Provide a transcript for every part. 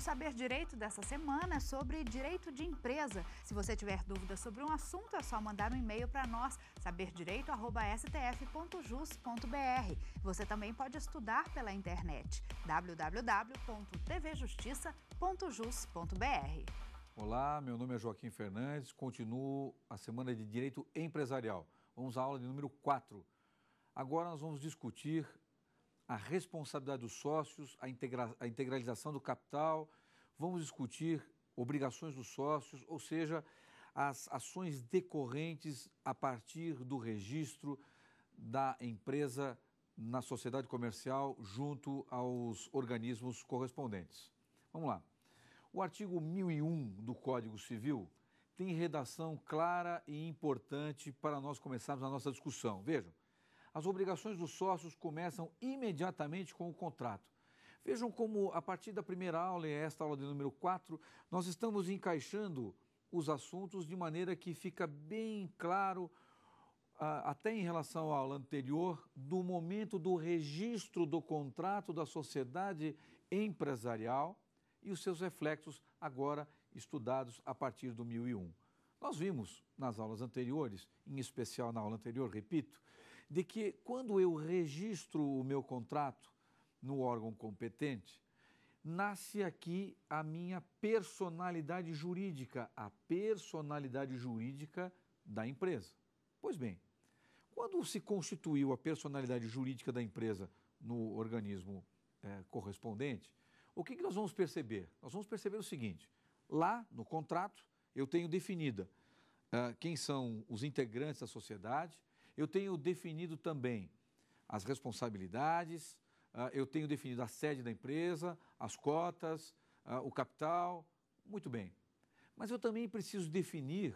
O Saber Direito dessa semana é sobre direito de empresa. Se você tiver dúvidas sobre um assunto, é só mandar um e-mail para nós, saberdireito.stf.jus.br. Você também pode estudar pela internet, www.tvjustiça.jus.br. Olá, meu nome é Joaquim Fernandes, continuo a semana de Direito Empresarial. Vamos à aula de número 4. Agora nós vamos discutir a responsabilidade dos sócios, a, integra a integralização do capital, vamos discutir obrigações dos sócios, ou seja, as ações decorrentes a partir do registro da empresa na sociedade comercial junto aos organismos correspondentes. Vamos lá. O artigo 1001 do Código Civil tem redação clara e importante para nós começarmos a nossa discussão. Vejam, as obrigações dos sócios começam imediatamente com o contrato. Vejam como, a partir da primeira aula, e esta aula de número 4, nós estamos encaixando os assuntos de maneira que fica bem claro, ah, até em relação à aula anterior, do momento do registro do contrato da sociedade empresarial e os seus reflexos agora estudados a partir do 1001. Nós vimos nas aulas anteriores, em especial na aula anterior, repito, de que quando eu registro o meu contrato no órgão competente, nasce aqui a minha personalidade jurídica, a personalidade jurídica da empresa. Pois bem, quando se constituiu a personalidade jurídica da empresa no organismo eh, correspondente, o que, que nós vamos perceber? Nós vamos perceber o seguinte: lá no contrato eu tenho definida uh, quem são os integrantes da sociedade, eu tenho definido também as responsabilidades, ah, eu tenho definido a sede da empresa, as cotas, ah, o capital. Muito bem. Mas eu também preciso definir,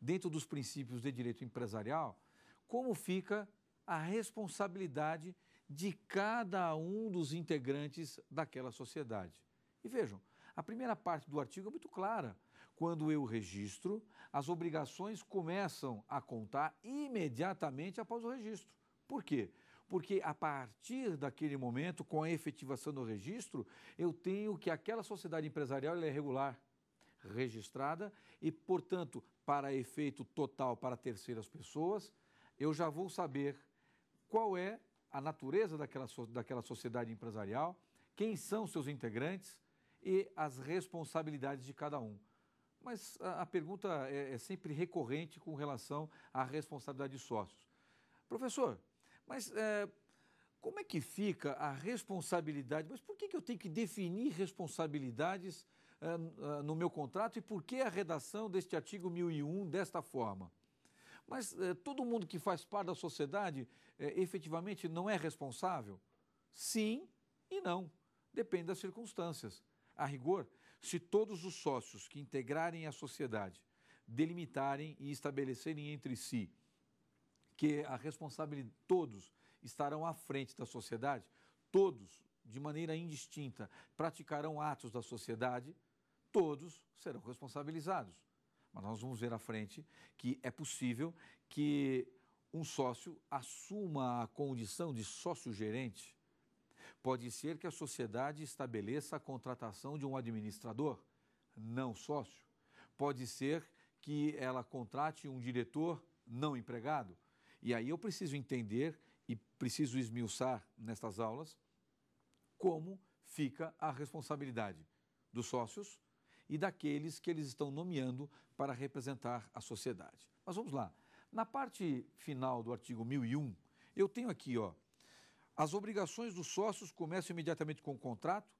dentro dos princípios de direito empresarial, como fica a responsabilidade de cada um dos integrantes daquela sociedade. E vejam, a primeira parte do artigo é muito clara. Quando eu registro, as obrigações começam a contar imediatamente após o registro. Por quê? Porque a partir daquele momento, com a efetivação do registro, eu tenho que aquela sociedade empresarial é regular, registrada e, portanto, para efeito total para terceiras pessoas, eu já vou saber qual é a natureza daquela, daquela sociedade empresarial, quem são seus integrantes e as responsabilidades de cada um. Mas a, a pergunta é, é sempre recorrente com relação à responsabilidade de sócios. Professor, mas é, como é que fica a responsabilidade? Mas por que, que eu tenho que definir responsabilidades é, é no meu contrato e por que a redação deste artigo 1001 desta forma? Mas é, todo mundo que faz parte da sociedade é, efetivamente não é responsável? Sim e não. Depende das circunstâncias. A rigor, se todos os sócios que integrarem a sociedade delimitarem e estabelecerem entre si que a responsabilidade todos estarão à frente da sociedade, todos de maneira indistinta praticarão atos da sociedade, todos serão responsabilizados. Mas nós vamos ver à frente que é possível que um sócio assuma a condição de sócio gerente Pode ser que a sociedade estabeleça a contratação de um administrador, não sócio. Pode ser que ela contrate um diretor, não empregado. E aí eu preciso entender e preciso esmiuçar nestas aulas como fica a responsabilidade dos sócios e daqueles que eles estão nomeando para representar a sociedade. Mas vamos lá. Na parte final do artigo 1001, eu tenho aqui ó, as obrigações dos sócios começam imediatamente com o contrato.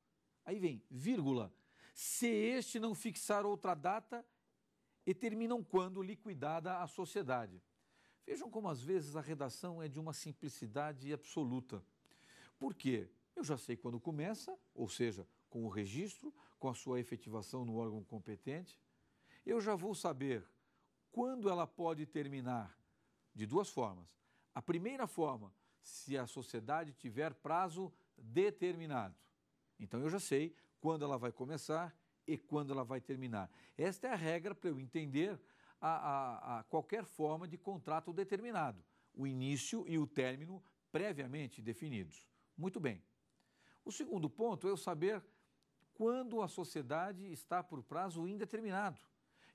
Aí vem, vírgula. Se este não fixar outra data e terminam quando liquidada a sociedade. Vejam como às vezes a redação é de uma simplicidade absoluta. Por quê? Eu já sei quando começa, ou seja, com o registro, com a sua efetivação no órgão competente. Eu já vou saber quando ela pode terminar de duas formas. A primeira forma, se a sociedade tiver prazo determinado. Então eu já sei quando ela vai começar e quando ela vai terminar. Esta é a regra para eu entender a, a, a qualquer forma de contrato determinado, o início e o término previamente definidos. Muito bem. O segundo ponto é eu saber quando a sociedade está por prazo indeterminado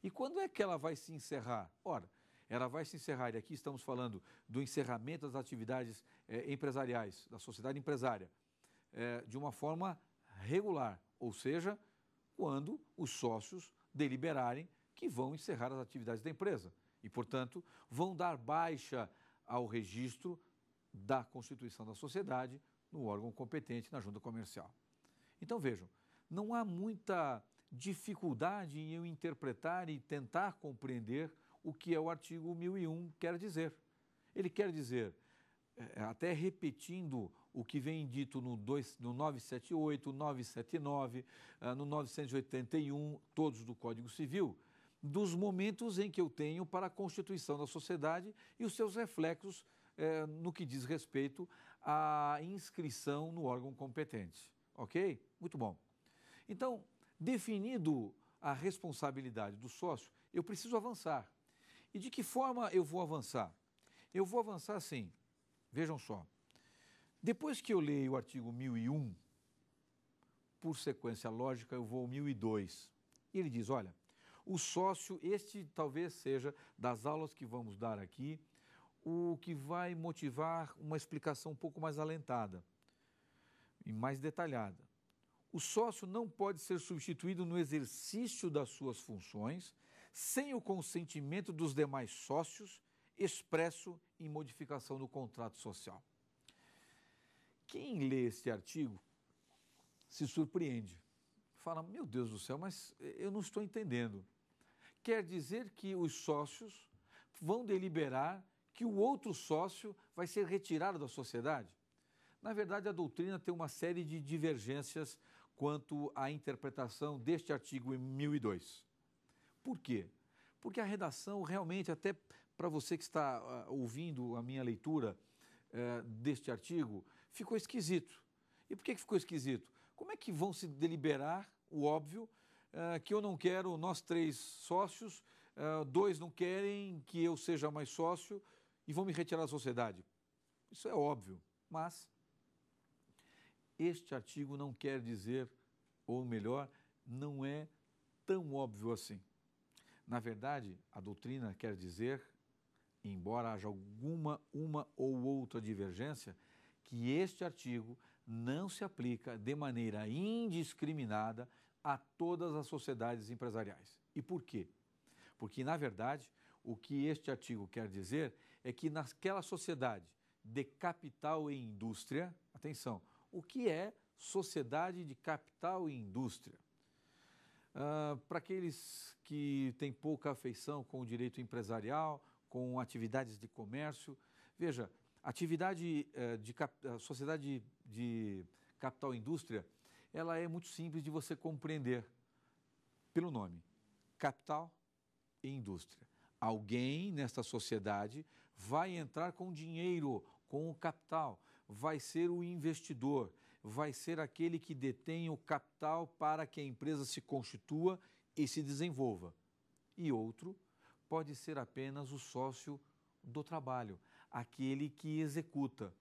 e quando é que ela vai se encerrar. Ora, ela vai se encerrar, e aqui estamos falando do encerramento das atividades eh, empresariais, da sociedade empresária, eh, de uma forma regular, ou seja, quando os sócios deliberarem que vão encerrar as atividades da empresa e, portanto, vão dar baixa ao registro da constituição da sociedade no órgão competente, na junta comercial. Então vejam, não há muita dificuldade em eu interpretar e tentar compreender o que é o artigo 1001 quer dizer. Ele quer dizer, eh, até repetindo o que vem dito no, 2, no 978, 979, ah, no 981, todos do Código Civil, dos momentos em que eu tenho para a constituição da sociedade e os seus reflexos eh, no que diz respeito à inscrição no órgão competente. Ok? Muito bom. Então, definido a responsabilidade do sócio, eu preciso avançar. E de que forma eu vou avançar? Eu vou avançar assim. Vejam só. Depois que eu leio o artigo 1001, por sequência lógica, eu vou ao 1002. E ele diz: olha, o sócio, este talvez seja das aulas que vamos dar aqui, o que vai motivar uma explicação um pouco mais alentada e mais detalhada. O sócio não pode ser substituído no exercício das suas funções sem o consentimento dos demais sócios, expresso em modificação do contrato social. Quem lê este artigo se surpreende. Fala, meu Deus do céu, mas eu não estou entendendo. Quer dizer que os sócios vão deliberar que o outro sócio vai ser retirado da sociedade? Na verdade, a doutrina tem uma série de divergências quanto à interpretação deste artigo em 1002. Por quê? Porque a redação realmente, até para você que está ah, ouvindo a minha leitura eh, deste artigo, ficou esquisito. E por que, que ficou esquisito? Como é que vão se deliberar o óbvio eh, que eu não quero, nós três sócios, eh, dois não querem que eu seja mais sócio e vão me retirar da sociedade? Isso é óbvio, mas este artigo não quer dizer, ou melhor, não é tão óbvio assim. Na verdade, a doutrina quer dizer, embora haja alguma uma ou outra divergência, que este artigo não se aplica de maneira indiscriminada a todas as sociedades empresariais. E por quê? Porque, na verdade, o que este artigo quer dizer é que naquela sociedade de capital e indústria, atenção, o que é sociedade de capital e indústria? Uh, ah, para aqueles que têm pouca afeição com o direito empresarial, com atividades de comércio. Veja, atividade uh, de cap... sociedade de capital indústria, ela é muito simples de você compreender pelo nome, capital e indústria. Alguém nesta sociedade vai entrar com dinheiro, com o capital, vai ser o investidor, vai ser aquele que detém o capital para que a empresa se constitua e se desenvolva. E outro pode ser apenas o sócio do trabalho, aquele que executa.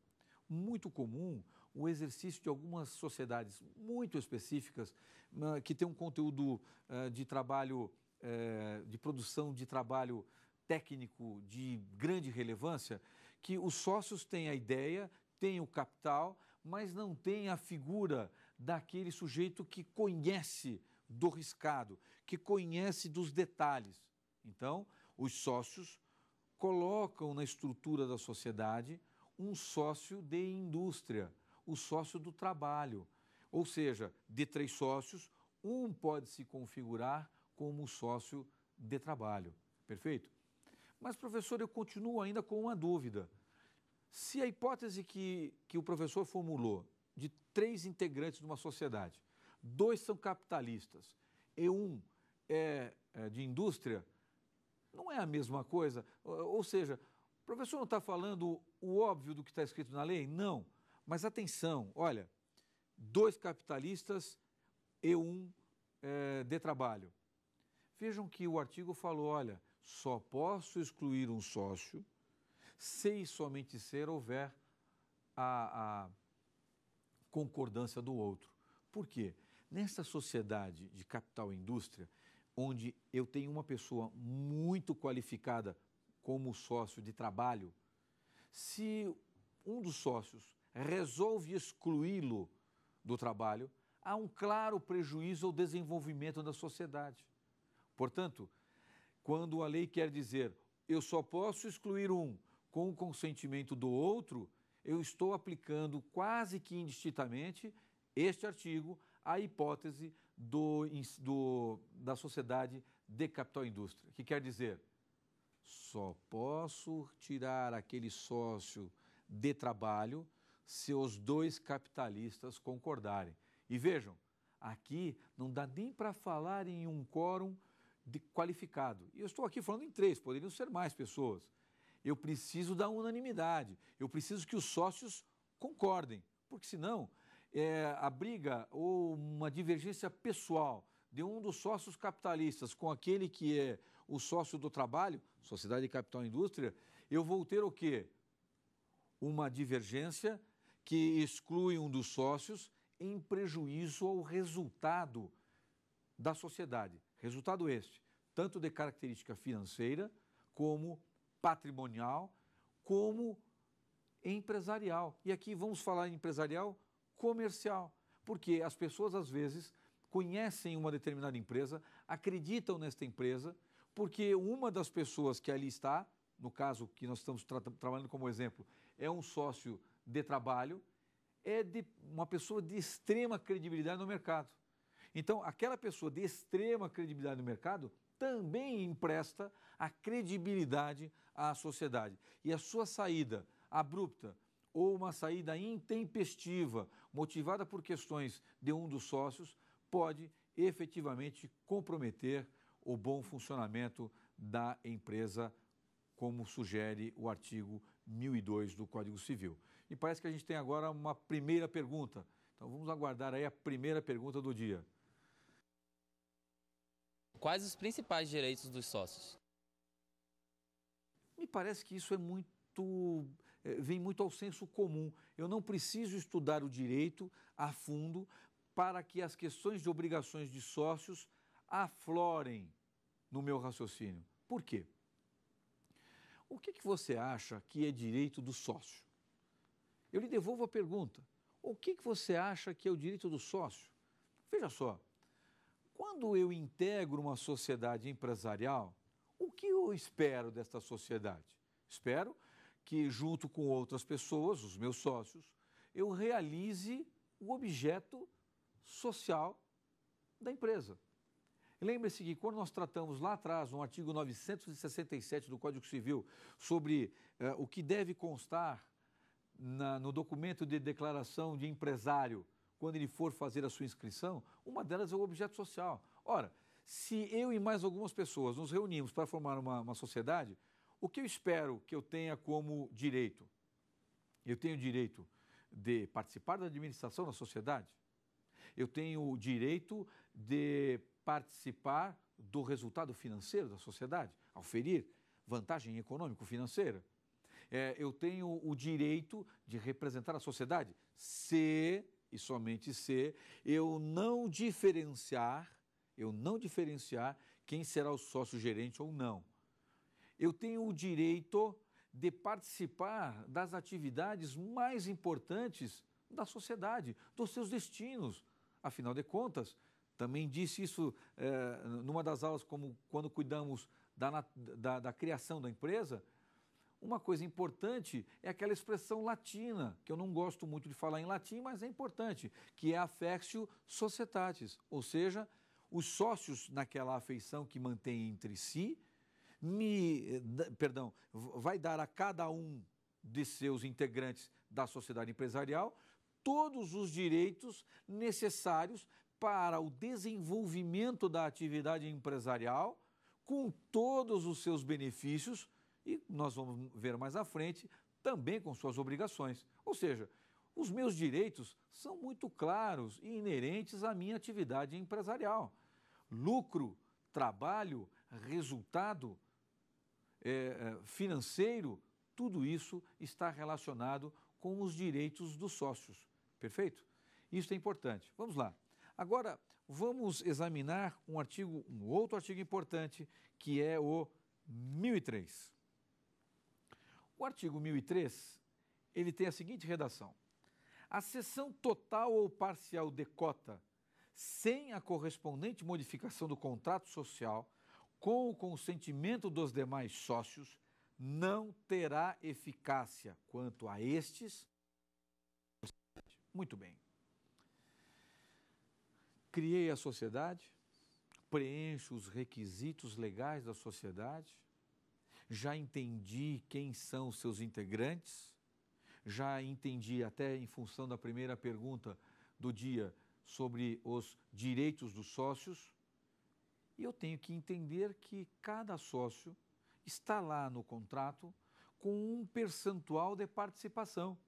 Muito comum o exercício de algumas sociedades muito específicas ah, que tem um conteúdo ah, de trabalho, eh, de produção de trabalho técnico de grande relevância, que os sócios têm a ideia, têm o capital, mas não tem a figura daquele sujeito que conhece do riscado, que conhece dos detalhes. Então, os sócios colocam na estrutura da sociedade um sócio de indústria, o sócio do trabalho. Ou seja, de três sócios, um pode se configurar como sócio de trabalho. Perfeito? Mas, professor, eu continuo ainda com uma dúvida. Se a hipótese que, que o professor formulou de três integrantes de uma sociedade, dois são capitalistas e um é, é de indústria, não é a mesma coisa. Ou seja, o professor não está falando o óbvio do que está escrito na lei? Não. Mas atenção, olha, dois capitalistas e um é, de trabalho. Vejam que o artigo falou: olha, só posso excluir um sócio se e somente ser houver a, a concordância do outro. Por quê? Nessa sociedade de capital e indústria, onde eu tenho uma pessoa muito qualificada como sócio de trabalho, se um dos sócios resolve excluí-lo do trabalho, há um claro prejuízo ao desenvolvimento da sociedade. Portanto, quando a lei quer dizer eu só posso excluir um, com o consentimento do outro, eu estou aplicando quase que indistintamente este artigo à hipótese do, do, da sociedade de capital-indústria, que quer dizer, só posso tirar aquele sócio de trabalho se os dois capitalistas concordarem. E vejam, aqui não dá nem para falar em um quórum de qualificado. E eu estou aqui falando em três, poderiam ser mais pessoas eu preciso da unanimidade, eu preciso que os sócios concordem, porque senão é, a briga ou uma divergência pessoal de um dos sócios capitalistas com aquele que é o sócio do trabalho, sociedade capital e indústria, eu vou ter o quê? Uma divergência que exclui um dos sócios em prejuízo ao resultado da sociedade. Resultado este, tanto de característica financeira como patrimonial como empresarial. E aqui vamos falar em empresarial comercial, porque as pessoas às vezes conhecem uma determinada empresa, acreditam nesta empresa, porque uma das pessoas que ali está, no caso que nós estamos tra trabalhando como exemplo, é um sócio de trabalho, é de uma pessoa de extrema credibilidade no mercado. Então, aquela pessoa de extrema credibilidade no mercado também empresta a credibilidade à sociedade. E a sua saída abrupta ou uma saída intempestiva, motivada por questões de um dos sócios, pode efetivamente comprometer o bom funcionamento da empresa, como sugere o artigo 1002 do Código Civil. E parece que a gente tem agora uma primeira pergunta. Então vamos aguardar aí a primeira pergunta do dia. Quais os principais direitos dos sócios? me parece que isso é muito eh, vem muito ao senso comum. Eu não preciso estudar o direito a fundo para que as questões de obrigações de sócios aflorem no meu raciocínio. Por quê? O que, que você acha que é direito do sócio? Eu lhe devolvo a pergunta. O que, que você acha que é o direito do sócio? Veja só. Quando eu integro uma sociedade empresarial, o que eu espero desta sociedade? Espero que, junto com outras pessoas, os meus sócios, eu realize o objeto social da empresa. Lembre-se que quando nós tratamos lá atrás, no artigo 967 do Código Civil, sobre eh, o que deve constar na, no documento de declaração de empresário quando ele for fazer a sua inscrição, uma delas é o objeto social. Ora, se eu e mais algumas pessoas nos reunimos para formar uma, uma sociedade, o que eu espero que eu tenha como direito? Eu tenho o direito de participar da administração da sociedade? Eu tenho o direito de participar do resultado financeiro da sociedade, auferir vantagem econômico-financeira? É, eu tenho o direito de representar a sociedade se, e somente se, eu não diferenciar eu não diferenciar quem será o sócio gerente ou não. Eu tenho o direito de participar das atividades mais importantes da sociedade, dos seus destinos. Afinal de contas, também disse isso é, numa das aulas, como quando cuidamos da, da, da criação da empresa. Uma coisa importante é aquela expressão latina, que eu não gosto muito de falar em latim, mas é importante, que é affectio societatis, ou seja, os sócios naquela afeição que mantém entre si, me, perdão, vai dar a cada um de seus integrantes da sociedade empresarial todos os direitos necessários para o desenvolvimento da atividade empresarial, com todos os seus benefícios e nós vamos ver mais à frente, também com suas obrigações. Ou seja, os meus direitos são muito claros e inerentes à minha atividade empresarial. Lucro, trabalho, resultado é, é, financeiro, tudo isso está relacionado com os direitos dos sócios. Perfeito? Isso é importante. Vamos lá. Agora, vamos examinar um artigo, um outro artigo importante, que é o 1003. O artigo 1003, ele tem a seguinte redação: a cessão total ou parcial de cota, sem a correspondente modificação do contrato social, com o consentimento dos demais sócios, não terá eficácia quanto a estes. Muito bem. Criei a sociedade, preencho os requisitos legais da sociedade, já entendi quem são seus integrantes já entendi, até em função da primeira pergunta do dia, sobre os direitos dos sócios, e eu tenho que entender que cada sócio está lá no contrato com um percentual de participação.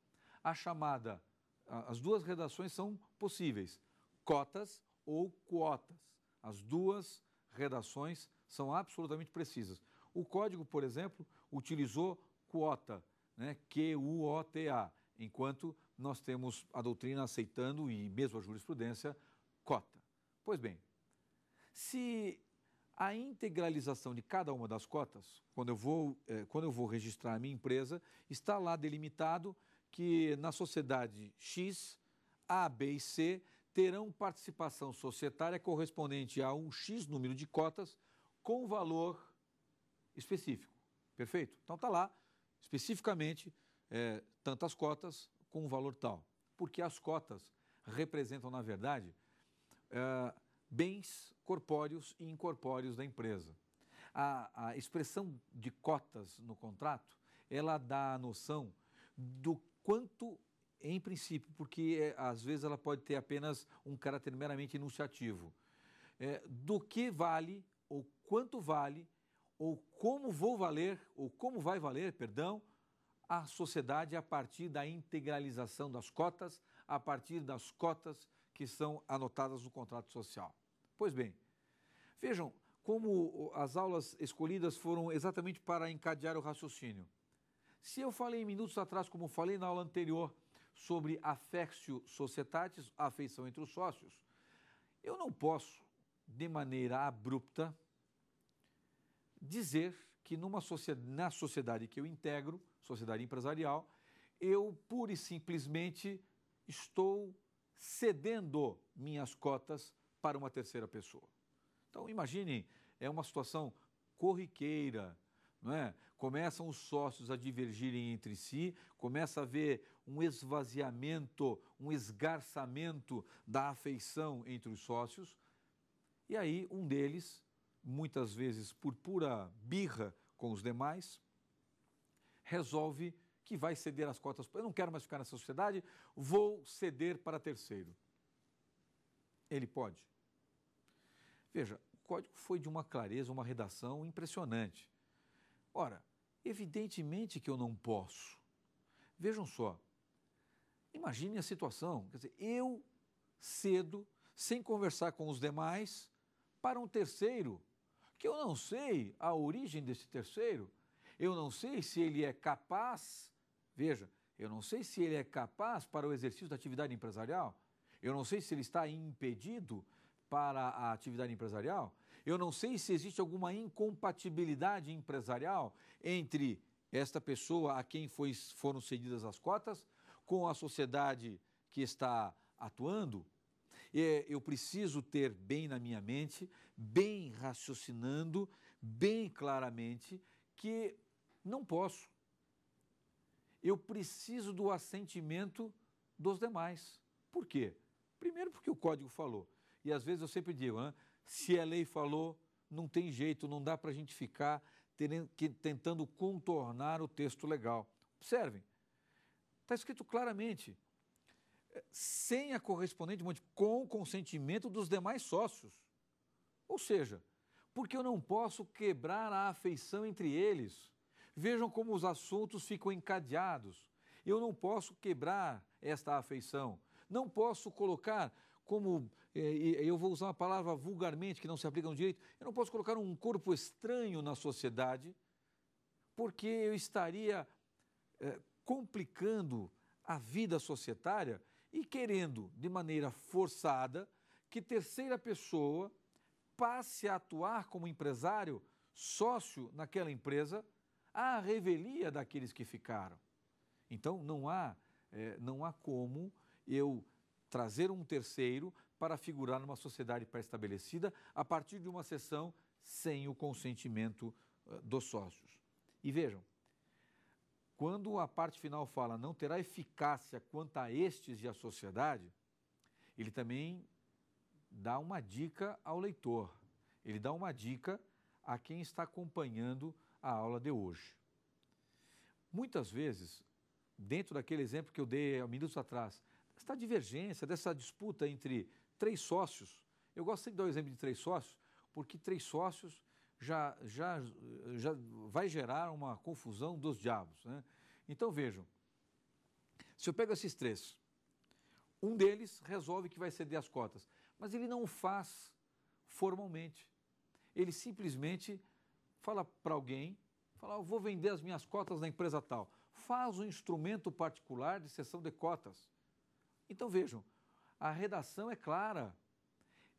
A chamada, as duas redações são possíveis, cotas ou quotas. As duas redações são absolutamente precisas. O código, por exemplo, utilizou quota né, Q-U-O-T-A, enquanto nós temos a doutrina aceitando, e mesmo a jurisprudência, cota. Pois bem, se a integralização de cada uma das cotas, quando eu vou, eh, quando eu vou registrar a minha empresa, está lá delimitado que na sociedade X, A, B e C terão participação societária correspondente a um X número de cotas com valor específico. Perfeito? Então está lá especificamente é, tantas cotas com um valor tal. Porque as cotas representam, na verdade, é, bens corpóreos e incorpóreos da empresa. A, a, expressão de cotas no contrato, ela dá a noção do quanto, em princípio, porque é, às vezes ela pode ter apenas um caráter meramente enunciativo, é, do que vale ou quanto vale ou como vou valer, ou como vai valer, perdão, a sociedade a partir da integralização das cotas, a partir das cotas que são anotadas no contrato social. Pois bem, vejam como as aulas escolhidas foram exatamente para encadear o raciocínio. Se eu falei minutos atrás, como falei na aula anterior, sobre affectio societatis, afeição entre os sócios, eu não posso, de maneira abrupta, dizer que numa sociedade, na sociedade que eu integro, sociedade empresarial, eu pura e simplesmente estou cedendo minhas cotas para uma terceira pessoa. Então imaginem, é uma situação corriqueira, não é? Começam os sócios a divergirem entre si, começa a haver um esvaziamento, um esgarçamento da afeição entre os sócios, e aí um deles muitas vezes por pura birra com os demais, resolve que vai ceder as cotas. Eu não quero mais ficar nessa sociedade, vou ceder para terceiro. Ele pode. Veja, o código foi de uma clareza, uma redação impressionante. Ora, evidentemente que eu não posso. Vejam só. Imagine a situação. Quer dizer, eu cedo, sem conversar com os demais, para um terceiro que eu não sei a origem desse terceiro, eu não sei se ele é capaz, veja, eu não sei se ele é capaz para o exercício da atividade empresarial, eu não sei se ele está impedido para a atividade empresarial, eu não sei se existe alguma incompatibilidade empresarial entre esta pessoa a quem foi, foram cedidas as cotas com a sociedade que está atuando é, eu preciso ter bem na minha mente, bem raciocinando, bem claramente, que não posso. Eu preciso do assentimento dos demais. Por quê? Primeiro, porque o código falou. E às vezes eu sempre digo, né? se a lei falou, não tem jeito, não dá para a gente ficar tentando contornar o texto legal. Observem, está escrito claramente: sem a correspondente com o consentimento dos demais sócios. Ou seja, porque eu não posso quebrar a afeição entre eles. Vejam como os assuntos ficam encadeados. Eu não posso quebrar esta afeição. Não posso colocar como, eh, eh, eu vou usar uma palavra vulgarmente que não se aplica no direito, eu não posso colocar um corpo estranho na sociedade, porque eu estaria eh, complicando a vida societária e querendo, de maneira forçada, que terceira pessoa passe a atuar como empresário, sócio naquela empresa, à revelia daqueles que ficaram. Então não há, é, não há como eu trazer um terceiro para figurar numa sociedade pré-estabelecida a partir de uma sessão sem o consentimento uh, dos sócios. E vejam, quando a parte final fala não terá eficácia quanto a estes e à sociedade, ele também dá uma dica ao leitor, ele dá uma dica a quem está acompanhando a aula de hoje. Muitas vezes, dentro daquele exemplo que eu dei há minutos atrás, está divergência, dessa disputa entre três sócios, eu gosto sempre de dar o exemplo de três sócios, porque três sócios já, já, já vai gerar uma confusão dos diabos. Né? Então vejam, se eu pego esses três, um deles resolve que vai ceder as cotas, mas ele não o faz formalmente. Ele simplesmente fala para alguém, fala, vou vender as minhas cotas na empresa tal. Faz um instrumento particular de cessão de cotas. Então vejam, a redação é clara.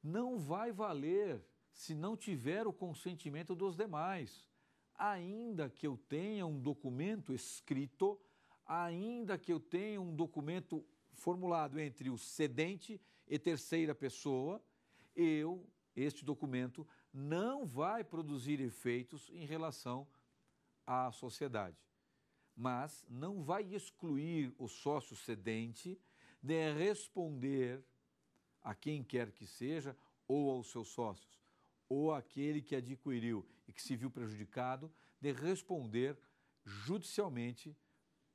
Não vai valer se não tiver o consentimento dos demais. Ainda que eu tenha um documento escrito, ainda que eu tenha um documento formulado entre o cedente e terceira pessoa, eu, este documento, não vai produzir efeitos em relação à sociedade. Mas não vai excluir o sócio cedente de responder a quem quer que seja ou aos seus sócios ou aquele que adquiriu e que se viu prejudicado de responder judicialmente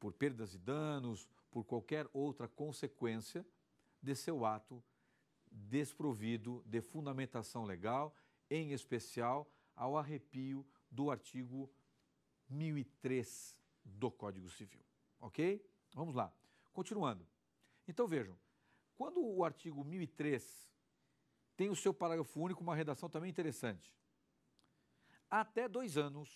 por perdas e danos, por qualquer outra consequência de seu ato desprovido de fundamentação legal, em especial ao arrepio do artigo 1003 do Código Civil. Ok? Vamos lá. Continuando. Então vejam, quando o artigo 1003 tem o seu parágrafo único, uma redação também interessante. Até dois anos,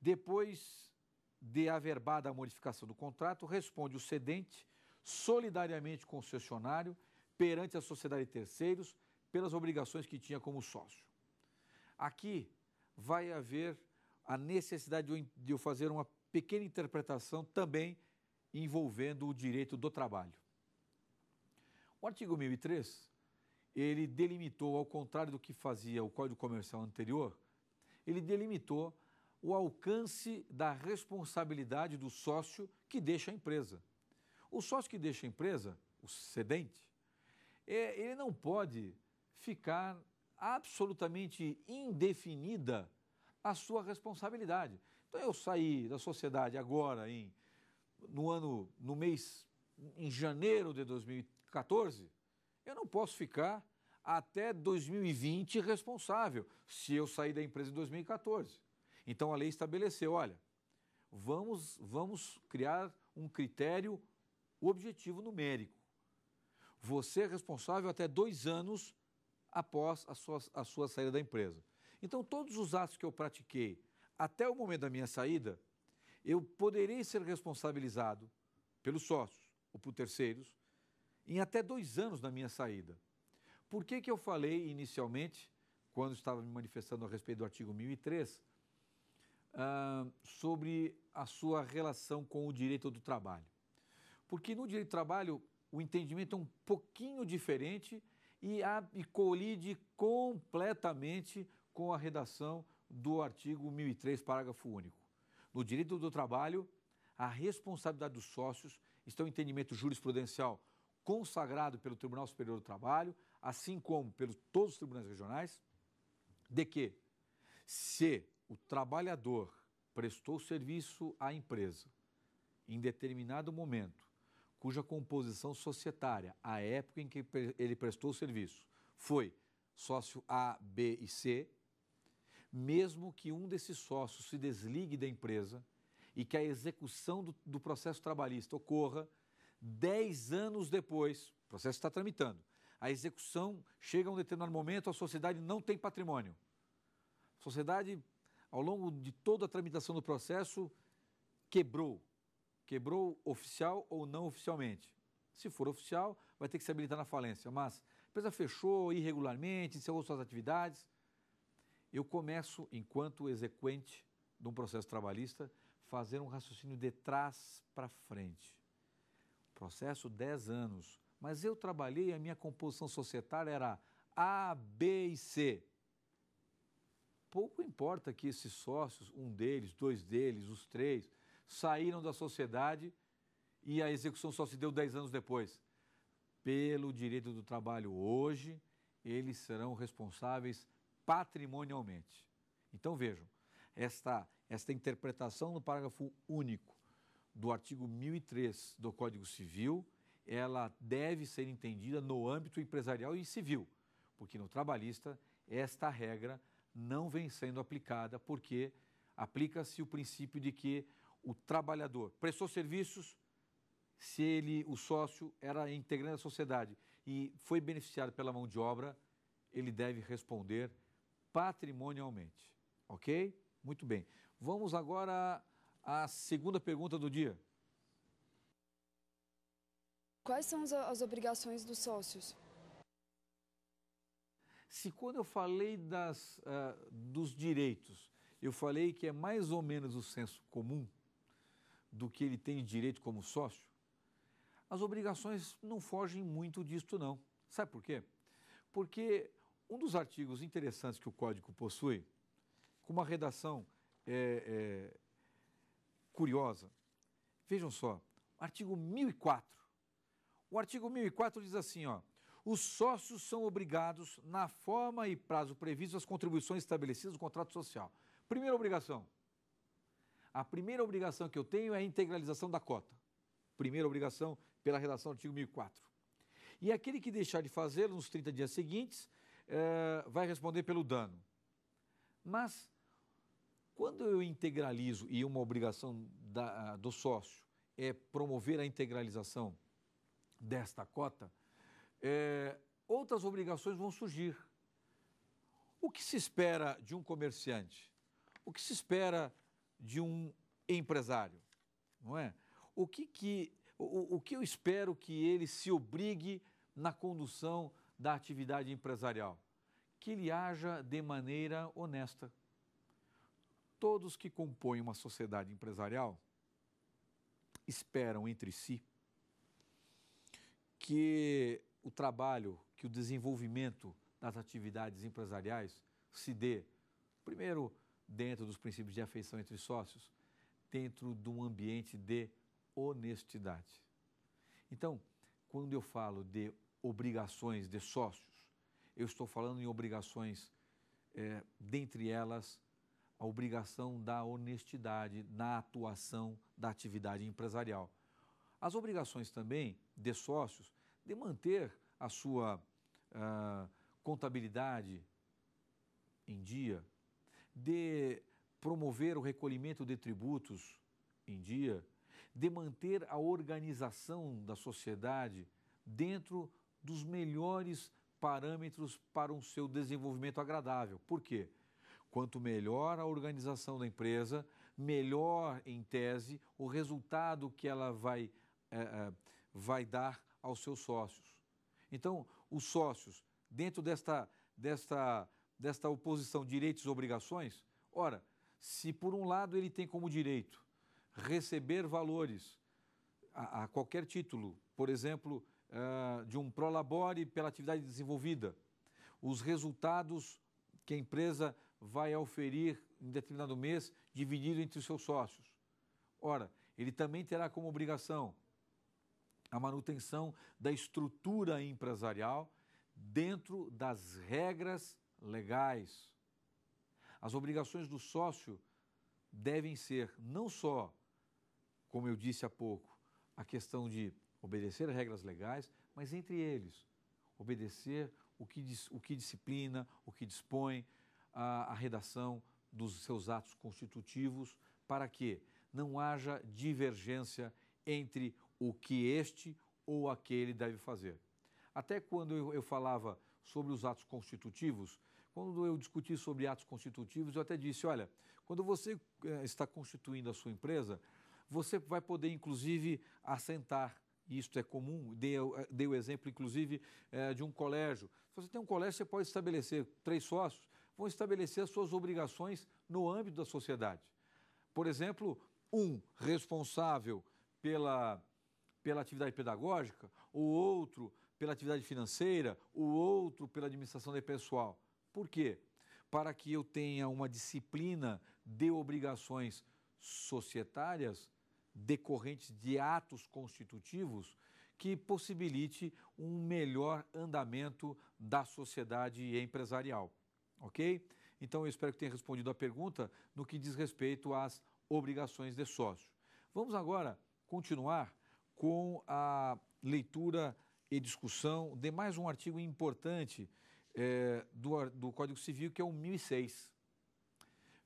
depois de averbada a modificação do contrato, responde o cedente solidariamente com o concessionário perante a sociedade de terceiros pelas obrigações que tinha como sócio. Aqui vai haver a necessidade de eu fazer uma pequena interpretação também envolvendo o direito do trabalho. O artigo 1003 ele delimitou, ao contrário do que fazia o Código Comercial anterior, ele delimitou o alcance da responsabilidade do sócio que deixa a empresa. O sócio que deixa a empresa, o cedente, é, ele não pode ficar absolutamente indefinida a sua responsabilidade. Então eu saí da sociedade agora em no ano no mês em janeiro de 2014, eu não posso ficar até 2020 responsável se eu sair da empresa em 2014. Então a lei estabeleceu, olha, vamos vamos criar um critério objetivo numérico. Você é responsável até dois anos após a sua, a sua saída da empresa. Então, todos os atos que eu pratiquei até o momento da minha saída, eu poderei ser responsabilizado pelos sócios ou por terceiros em até dois anos na minha saída. Por que, que eu falei inicialmente, quando estava me manifestando a respeito do artigo 1003, uh, ah, sobre a sua relação com o direito do trabalho? Porque no direito do trabalho o entendimento é um pouquinho diferente e, a, e colide completamente com a redação do artigo 1003, parágrafo único. No direito do trabalho, a responsabilidade dos sócios está o entendimento jurisprudencial consagrado pelo Tribunal Superior do Trabalho, assim como pelos todos os tribunais regionais, de que se o trabalhador prestou serviço à empresa em determinado momento, cuja composição societária, a época em que ele prestou o serviço, foi sócio A, B e C, mesmo que um desses sócios se desligue da empresa e que a execução do, do processo trabalhista ocorra Dez anos depois, o processo está tramitando, a execução chega a um determinado momento, a sociedade não tem patrimônio. A sociedade, ao longo de toda a tramitação do processo, quebrou. Quebrou oficial ou não oficialmente. Se for oficial, vai ter que se habilitar na falência. Mas a empresa fechou irregularmente, encerrou suas atividades. Eu começo, enquanto exequente de um processo trabalhista, fazer um raciocínio de trás para frente processo 10 anos, mas eu trabalhei a minha composição societária era A, B e C. Pouco importa que esses sócios, um deles, dois deles, os três, saíram da sociedade e a execução só se deu 10 anos depois. Pelo direito do trabalho hoje, eles serão responsáveis patrimonialmente. Então vejam, esta, esta interpretação no parágrafo único do artigo 1003 do Código Civil, ela deve ser entendida no âmbito empresarial e civil, porque no trabalhista esta regra não vem sendo aplicada, porque aplica-se o princípio de que o trabalhador prestou serviços se ele, o sócio, era integrante da sociedade e foi beneficiado pela mão de obra, ele deve responder patrimonialmente. Ok? Muito bem. Vamos agora a segunda pergunta do dia. Quais são as obrigações dos sócios? Se quando eu falei das, uh, dos direitos, eu falei que é mais ou menos o senso comum do que ele tem direito como sócio, as obrigações não fogem muito disto, não. Sabe por quê? Porque um dos artigos interessantes que o código possui, com uma redação é, é, curiosa. Vejam só, artigo 1004. O artigo 1004 diz assim, ó: os sócios são obrigados, na forma e prazo previsto às contribuições estabelecidas no contrato social. Primeira obrigação. A primeira obrigação que eu tenho é a integralização da cota. Primeira obrigação pela redação do artigo 1004. E aquele que deixar de fazê-lo nos 30 dias seguintes eh, vai responder pelo dano. Mas quando eu integralizo e é uma obrigação da, do sócio é promover a integralização desta cota, é, outras obrigações vão surgir. O que se espera de um comerciante? O que se espera de um empresário? Não é? O que, que, o, o que eu espero que ele se obrigue na condução da atividade empresarial? Que ele haja de maneira honesta todos que compõem uma sociedade empresarial esperam entre si que o trabalho, que o desenvolvimento das atividades empresariais se dê, primeiro, dentro dos princípios de afeição entre sócios, dentro de um ambiente de honestidade. Então, quando eu falo de obrigações de sócios, eu estou falando em obrigações, é, dentre elas, a obrigação da honestidade na atuação da atividade empresarial. As obrigações também de sócios de manter a sua uh, contabilidade em dia, de promover o recolhimento de tributos em dia, de manter a organização da sociedade dentro dos melhores parâmetros para um seu desenvolvimento agradável. Por quê? Quanto melhor a organização da empresa, melhor, em tese, o resultado que ela vai, é, vai dar aos seus sócios. Então, os sócios, dentro desta, desta, desta oposição direitos e obrigações, ora, se por um lado ele tem como direito receber valores a, a qualquer título, por exemplo, uh, de um prolabore pela atividade desenvolvida, os resultados que a empresa vai auferir em determinado mês dividido entre os seus sócios. Ora, ele também terá como obrigação a manutenção da estrutura empresarial dentro das regras legais. As obrigações do sócio devem ser não só, como eu disse há pouco, a questão de obedecer regras legais, mas entre eles, obedecer o que, o que disciplina, o que dispõe, a, a redação dos seus atos constitutivos para que não haja divergência entre o que este ou aquele deve fazer. Até quando eu, eu falava sobre os atos constitutivos, quando eu discuti sobre atos constitutivos, eu até disse: olha, quando você eh, está constituindo a sua empresa, você vai poder, inclusive, assentar. Isto é comum, dei, dei o exemplo, inclusive, eh, de um colégio. Se você tem um colégio, você pode estabelecer três sócios, vão estabelecer suas obrigações no âmbito da sociedade. Por exemplo, um responsável pela, pela atividade pedagógica, o outro pela atividade financeira, o outro pela administração de pessoal. Por quê? Para que eu tenha uma disciplina de obrigações societárias decorrentes de atos constitutivos que possibilite um melhor andamento da sociedade empresarial ok? Então eu espero que tenha respondido a pergunta no que diz respeito às obrigações de sócio. Vamos agora continuar com a leitura e discussão de mais um artigo importante é, do, do Código Civil, que é o 1006.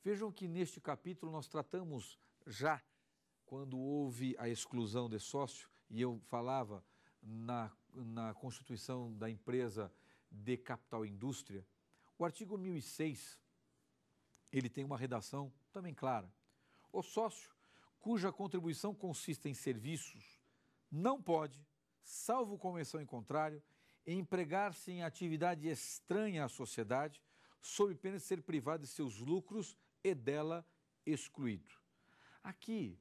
Vejam que neste capítulo nós tratamos já quando houve a exclusão de sócio, e eu falava na, na constituição da empresa de capital indústria, o artigo 1006, ele tem uma redação também clara. O sócio cuja contribuição consiste em serviços não pode, salvo convenção em contrário, empregar-se em atividade estranha à sociedade, sob pena de ser privado de seus lucros e dela excluído. Aqui,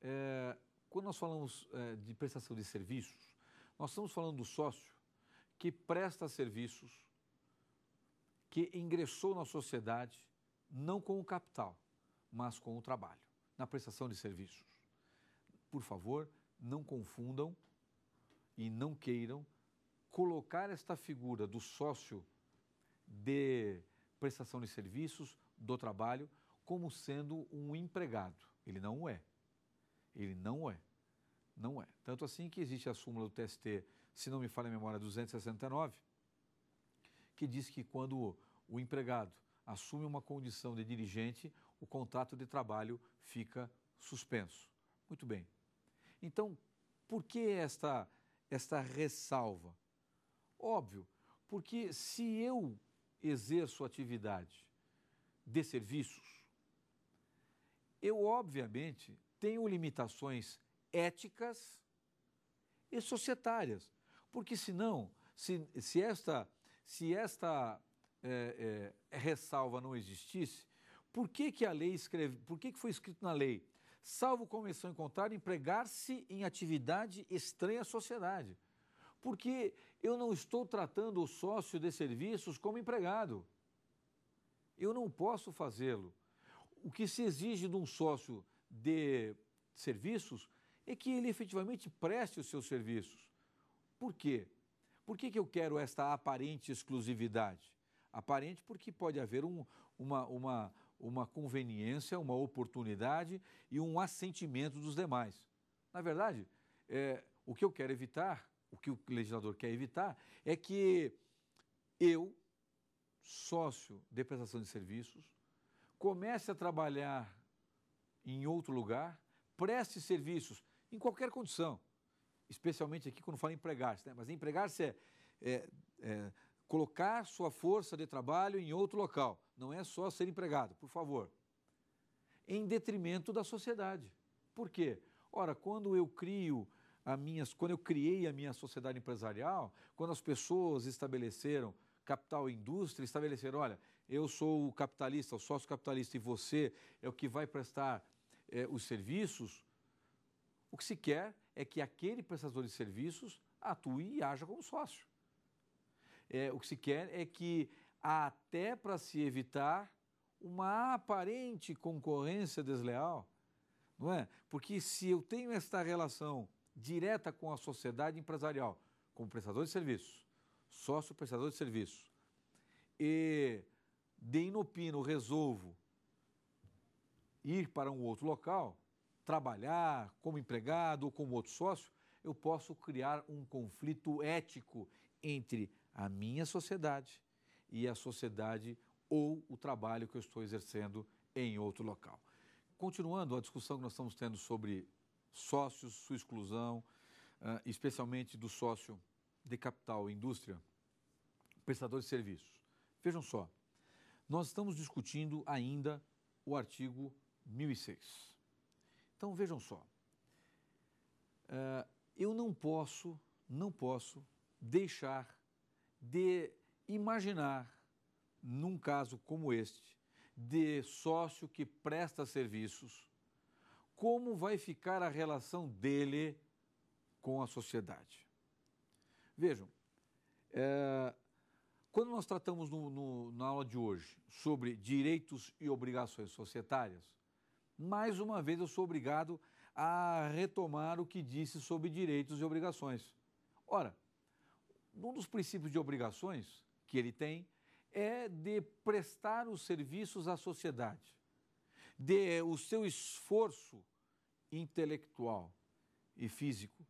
é, quando nós falamos é, de prestação de serviços, nós estamos falando do sócio que presta serviços que ingressou na sociedade não com o capital, mas com o trabalho, na prestação de serviços. Por favor, não confundam e não queiram colocar esta figura do sócio de prestação de serviços, do trabalho, como sendo um empregado. Ele não o é. Ele não o é. Não é. Tanto assim que existe a súmula do TST, se não me falha a memória, 269, que diz que quando o empregado assume uma condição de dirigente, o contrato de trabalho fica suspenso. Muito bem. Então, por que esta, esta ressalva? Óbvio, porque se eu exerço atividade de serviços, eu, obviamente, tenho limitações éticas e societárias, porque senão, se, se esta se esta é, é, ressalva não existisse, por que, que a lei escreve, por que, que foi escrito na lei? Salvo convenção em contrário, empregar-se em atividade estranha à sociedade. Porque eu não estou tratando o sócio de serviços como empregado. Eu não posso fazê-lo. O que se exige de um sócio de serviços é que ele efetivamente preste os seus serviços. Por quê? Por que, que eu quero esta aparente exclusividade? Aparente porque pode haver um, uma, uma, uma conveniência, uma oportunidade e um assentimento dos demais. Na verdade, é, o que eu quero evitar, o que o legislador quer evitar, é que eu, sócio de prestação de serviços, comece a trabalhar em outro lugar, preste serviços em qualquer condição especialmente aqui quando fala em se né? mas empregar-se é, é, é, colocar sua força de trabalho em outro local, não é só ser empregado, por favor. Em detrimento da sociedade. Por quê? Ora, quando eu crio a minhas, quando eu criei a minha sociedade empresarial, quando as pessoas estabeleceram capital e indústria, estabeleceram, olha, eu sou o capitalista, o sócio capitalista e você é o que vai prestar é, os serviços, o que se quer é que aquele prestador de serviços atue e haja como sócio. É, o que se quer é que, até para se evitar uma aparente concorrência desleal, não é? Porque se eu tenho esta relação direta com a sociedade empresarial, como prestador de serviços, sócio prestador de serviços, e de inopino resolvo ir para um outro local, trabalhar como empregado ou como outro sócio, eu posso criar um conflito ético entre a minha sociedade e a sociedade ou o trabalho que eu estou exercendo em outro local. Continuando a discussão que nós estamos tendo sobre sócios, sua exclusão, ah, especialmente do sócio de capital e indústria, prestador de serviços. Vejam só, nós estamos discutindo ainda o artigo 1006. Então vejam só, uh, eu não posso, não posso deixar de imaginar, num caso como este, de sócio que presta serviços, como vai ficar a relação dele com a sociedade. Vejam, é, quando nós tratamos no, no, na aula de hoje sobre direitos e obrigações societárias, mais uma vez eu sou obrigado a retomar o que disse sobre direitos e obrigações. Ora, um dos princípios de obrigações que ele tem é de prestar os serviços à sociedade, de eh, o seu esforço intelectual e físico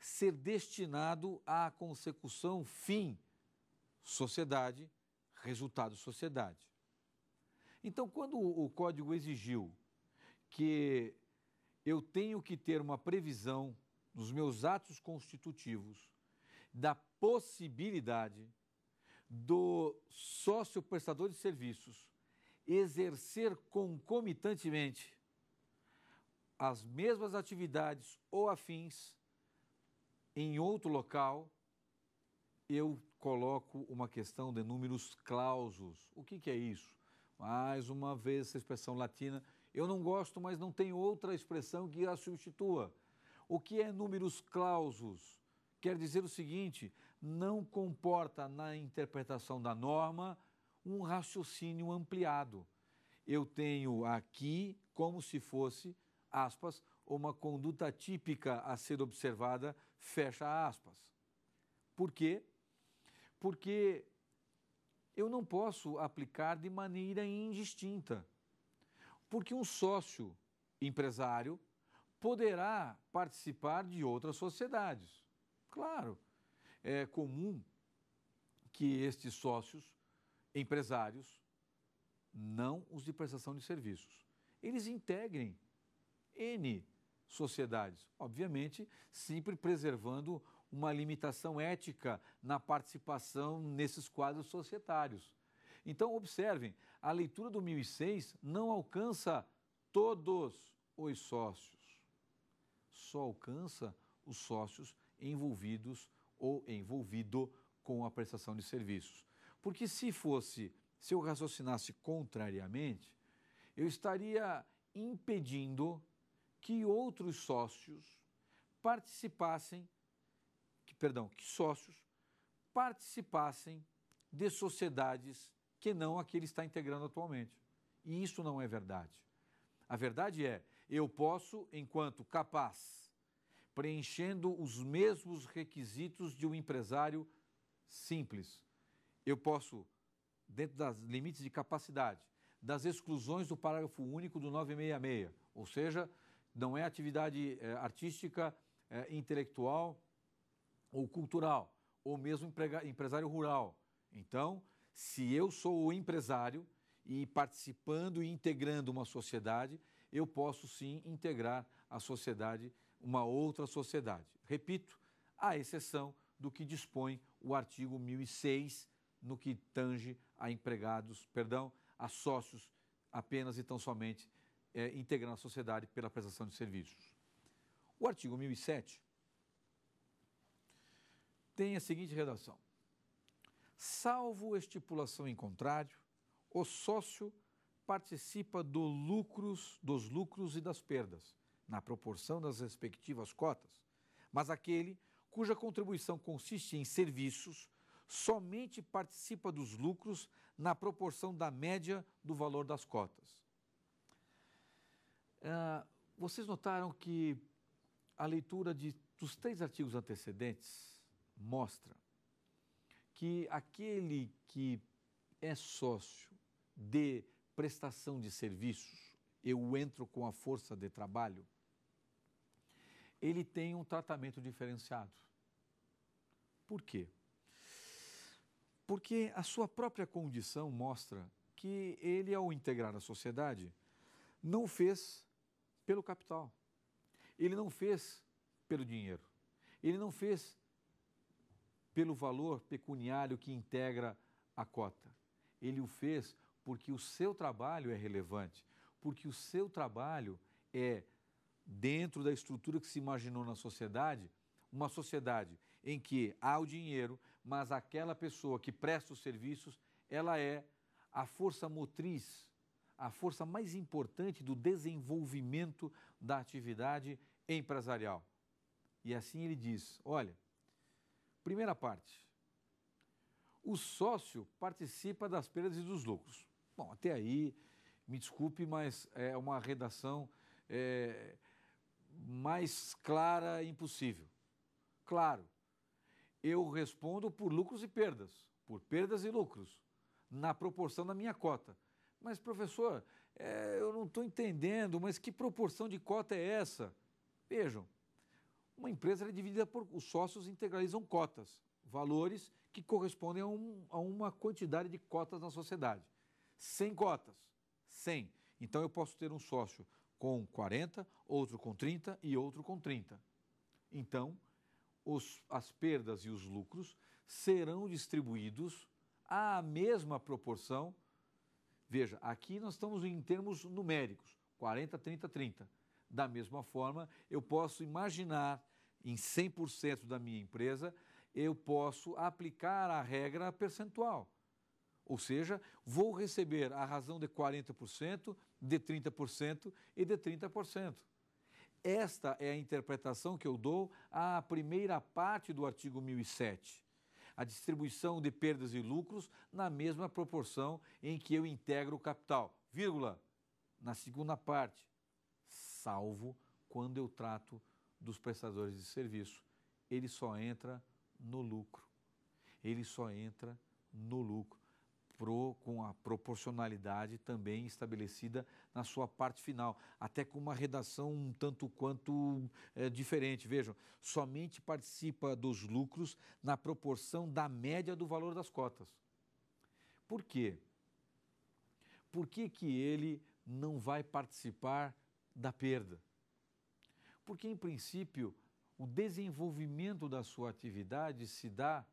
ser destinado à consecução fim sociedade, resultado sociedade. Então, quando o código exigiu que eu tenho que ter uma previsão nos meus atos constitutivos da possibilidade do sócio prestador de serviços exercer concomitantemente as mesmas atividades ou afins em outro local, eu coloco uma questão de números clausos. O que, que é isso? Mais uma vez, essa expressão latina eu não gosto, mas não tem outra expressão que a substitua. O que é números clausos? Quer dizer o seguinte: não comporta na interpretação da norma um raciocínio ampliado. Eu tenho aqui, como se fosse, aspas, uma conduta típica a ser observada, fecha aspas. Por quê? Porque eu não posso aplicar de maneira indistinta porque um sócio empresário poderá participar de outras sociedades. Claro, é comum que estes sócios empresários, não os de prestação de serviços, eles integrem N sociedades, obviamente, sempre preservando uma limitação ética na participação nesses quadros societários. Então, observem, a leitura do 1006 não alcança todos os sócios. Só alcança os sócios envolvidos ou envolvido com a prestação de serviços. Porque se fosse, se eu raciocinasse contrariamente, eu estaria impedindo que outros sócios participassem, que, perdão, que sócios participassem de sociedades que não a que ele está integrando atualmente. E isso não é verdade. A verdade é, eu posso, enquanto capaz, preenchendo os mesmos requisitos de um empresário simples, eu posso, dentro das limites de capacidade, das exclusões do parágrafo único do 966, ou seja, não é atividade é, artística, é, intelectual ou cultural, ou mesmo empresário rural. Então, se eu sou o empresário e participando e integrando uma sociedade, eu posso sim integrar a sociedade, uma outra sociedade. Repito, à exceção do que dispõe o artigo 1006 no que tange a empregados, perdão, a sócios apenas e tão somente é, integrando a sociedade pela prestação de serviços. O artigo 1007 tem a seguinte redação: salvo estipulação em contrário, o sócio participa do lucros, dos lucros e das perdas, na proporção das respectivas cotas, mas aquele cuja contribuição consiste em serviços somente participa dos lucros na proporção da média do valor das cotas. Uh, vocês notaram que a leitura de, dos três artigos antecedentes mostra que aquele que é sócio de prestação de serviços, eu entro com a força de trabalho, ele tem um tratamento diferenciado. Por quê? Porque a sua própria condição mostra que ele, ao integrar a sociedade, não fez pelo capital, ele não fez pelo dinheiro, ele não fez pelo valor pecuniário que integra a cota. Ele o fez porque o seu trabalho é relevante, porque o seu trabalho é, dentro da estrutura que se imaginou na sociedade, uma sociedade em que há o dinheiro, mas aquela pessoa que presta os serviços, ela é a força motriz, a força mais importante do desenvolvimento da atividade empresarial. E assim ele diz: olha, Primeira parte. O sócio participa das perdas e dos lucros. Bom, até aí, me desculpe, mas é uma redação é, mais clara impossível. Claro, eu respondo por lucros e perdas, por perdas e lucros, na proporção da minha cota. Mas, professor, é, eu não estou entendendo, mas que proporção de cota é essa? Vejam, uma empresa é dividida por. Os sócios integralizam cotas, valores que correspondem a, um, a uma quantidade de cotas na sociedade. 100 cotas. 100. Então eu posso ter um sócio com 40, outro com 30 e outro com 30. Então, os, as perdas e os lucros serão distribuídos à mesma proporção. Veja, aqui nós estamos em termos numéricos: 40, 30, 30. Da mesma forma, eu posso imaginar em 100% da minha empresa, eu posso aplicar a regra percentual. Ou seja, vou receber a razão de 40%, de 30% e de 30%. Esta é a interpretação que eu dou à primeira parte do artigo 1007. A distribuição de perdas e lucros na mesma proporção em que eu integro o capital, vírgula, na segunda parte, salvo quando eu trato dos prestadores de serviço. Ele só entra no lucro. Ele só entra no lucro, pro, com a proporcionalidade também estabelecida na sua parte final, até com uma redação um tanto quanto é, diferente. Vejam, somente participa dos lucros na proporção da média do valor das cotas. Por quê? Por que, que ele não vai participar da perda? porque, em princípio, o desenvolvimento da sua atividade se dá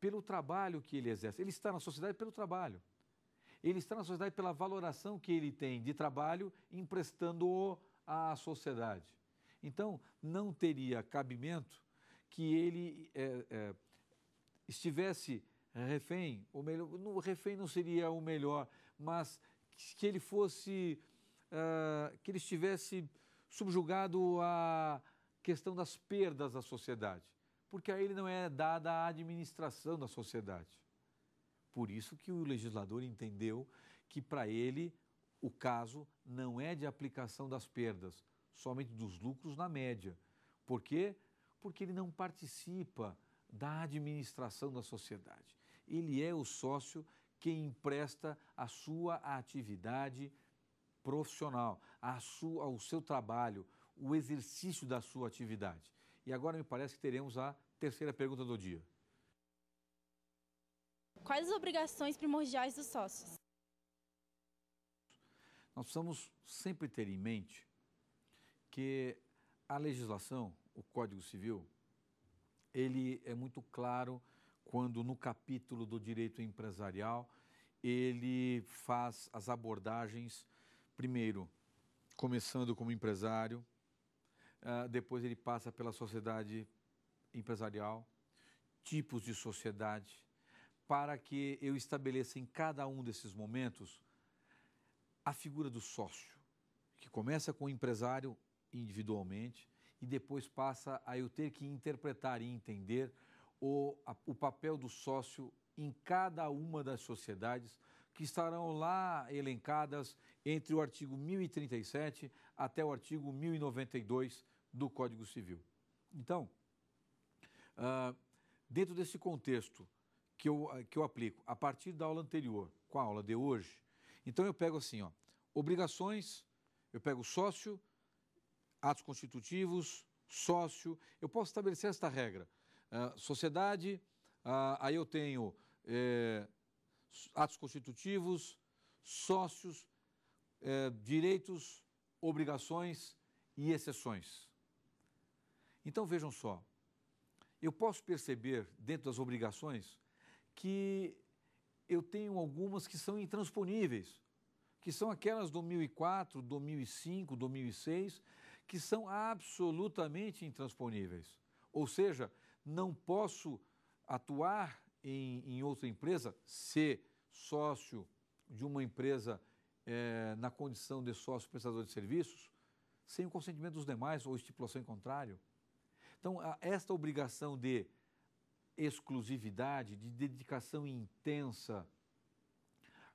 pelo trabalho que ele exerce. Ele está na sociedade pelo trabalho. Ele está na sociedade pela valoração que ele tem de trabalho, emprestando-o à sociedade. Então, não teria cabimento que ele é, é, estivesse refém, ou melhor, no, refém não seria o melhor, mas que, ele fosse, uh, que ele estivesse subjugado à questão das perdas da sociedade, porque a ele não é dada a administração da sociedade. Por isso que o legislador entendeu que para ele o caso não é de aplicação das perdas, somente dos lucros na média. Por quê? Porque ele não participa da administração da sociedade. Ele é o sócio que empresta a sua atividade profissional, a sua, ao seu trabalho, o exercício da sua atividade. E agora me parece que teremos a terceira pergunta do dia. Quais as obrigações primordiais dos sócios? Nós precisamos sempre ter em mente que a legislação, o Código Civil, ele é muito claro quando no capítulo do direito empresarial ele faz as abordagens primeiro, começando como empresário, uh, depois ele passa pela sociedade empresarial, tipos de sociedade, para que eu estabeleça em cada um desses momentos a figura do sócio, que começa com o empresário individualmente e depois passa a eu ter que interpretar e entender o, a, o papel do sócio em cada uma das sociedades que estarão lá elencadas entre o artigo 1037 até o artigo 1092 do Código Civil. Então, uh, dentro desse contexto que eu, ah, que eu aplico a partir da aula anterior com a aula de hoje, então eu pego assim, ó, obrigações, eu pego sócio, atos constitutivos, sócio, eu posso estabelecer esta regra. Uh, sociedade, uh, aí eu tenho eh, atos constitutivos, sócios, eh, direitos, obrigações e exceções. Então vejam só, eu posso perceber dentro das obrigações que eu tenho algumas que são intransponíveis, que são aquelas do 2004, 2005, 2006, que são absolutamente intransponíveis. Ou seja, não posso atuar em, em outra empresa, ser sócio de uma empresa é, na condição de sócio prestador de serviços, sem o consentimento dos demais ou estipulação em contrário. Então, a, esta obrigação de exclusividade, de dedicação intensa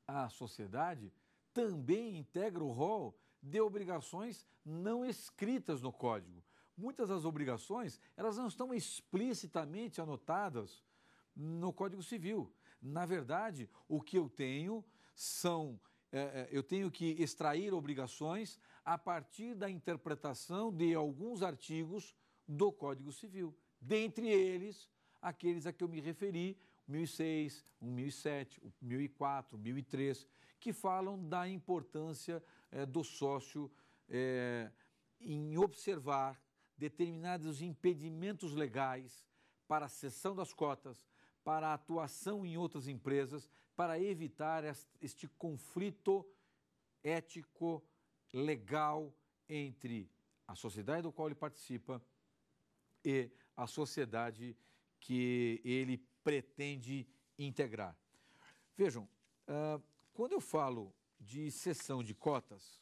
à sociedade, também integra o rol de obrigações não escritas no código. Muitas das obrigações, elas não estão explicitamente anotadas no Código Civil. Na verdade, o que eu tenho são. É, é, eu tenho que extrair obrigações a partir da interpretação de alguns artigos do Código Civil, dentre eles aqueles a que eu me referi, 1006, 1007, 1004, 1003, que falam da importância é, do sócio é, em observar determinados impedimentos legais para a cessão das cotas, para a atuação em outras empresas, para evitar este conflito ético, legal entre a sociedade do qual ele participa e a sociedade que ele pretende integrar. Vejam, uh, quando eu falo de cessão de cotas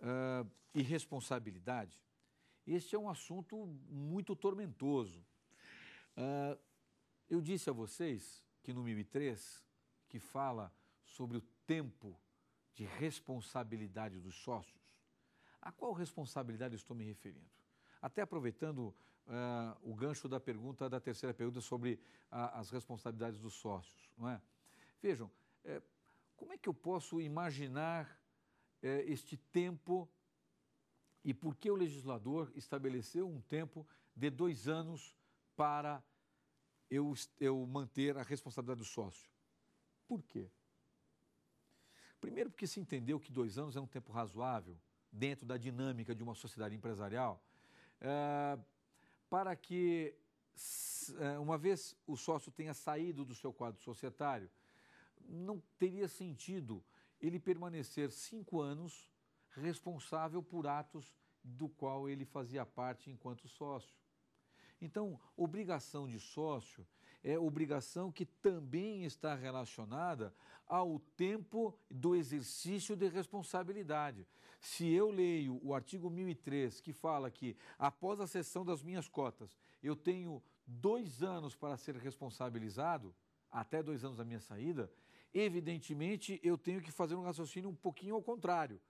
uh, e responsabilidade, este é um assunto muito tormentoso ah, eu disse a vocês que no MIMI 3, que fala sobre o tempo de responsabilidade dos sócios, a qual responsabilidade estou me referindo? Até aproveitando uh, o gancho da pergunta da terceira pergunta sobre as responsabilidades dos sócios, não é? Vejam, é, como é que eu posso imaginar é, este tempo e por que o legislador estabeleceu um tempo de dois anos para eu, eu manter a responsabilidade do sócio. Por quê? Primeiro, porque se entendeu que dois anos é um tempo razoável dentro da dinâmica de uma sociedade empresarial é, para que, eh, uma vez o sócio tenha saído do seu quadro societário, não teria sentido ele permanecer cinco anos responsável por atos do qual ele fazia parte enquanto sócio. Então, obrigação de sócio é obrigação que também está relacionada ao tempo do exercício de responsabilidade. Se eu leio o artigo 1003, que fala que após a cessão das minhas cotas eu tenho dois anos para ser responsabilizado, até dois anos da minha saída, evidentemente eu tenho que fazer um raciocínio um pouquinho ao contrário.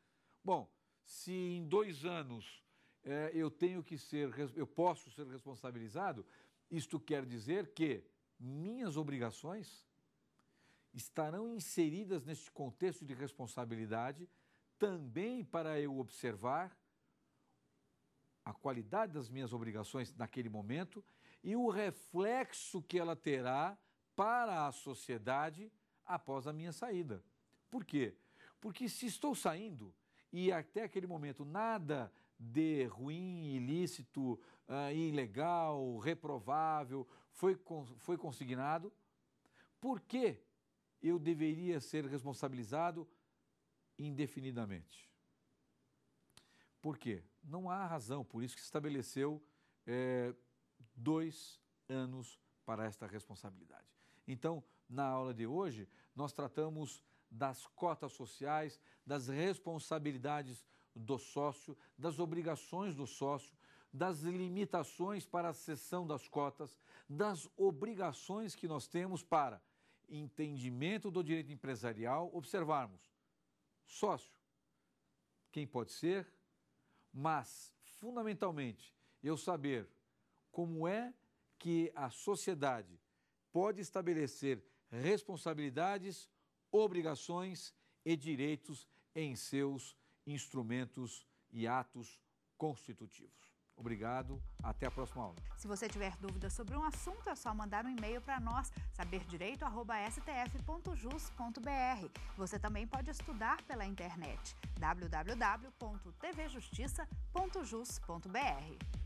Bom, se em dois anos é, eu tenho que ser, eu posso ser responsabilizado, isto quer dizer que minhas obrigações estarão inseridas neste contexto de responsabilidade também para eu observar a qualidade das minhas obrigações naquele momento e o reflexo que ela terá para a sociedade após a minha saída. Por quê? Porque se estou saindo e até aquele momento nada de ruim, ilícito, uh, ilegal, reprovável, foi, con foi consignado, por que eu deveria ser responsabilizado indefinidamente? Por quê? Não há razão, por isso que estabeleceu é, dois anos para esta responsabilidade. Então, na aula de hoje, nós tratamos das cotas sociais, das responsabilidades sociais do sócio, das obrigações do sócio, das limitações para a cessão das cotas, das obrigações que nós temos para entendimento do direito empresarial, observarmos sócio, quem pode ser, mas fundamentalmente eu saber como é que a sociedade pode estabelecer responsabilidades, obrigações e direitos em seus instrumentos e atos constitutivos. Obrigado, até a próxima aula. Se você tiver dúvidas sobre um assunto, é só mandar um e-mail para nós, saberdireito.stf.jus.br. Você também pode estudar pela internet, www.tvjustiça.jus.br.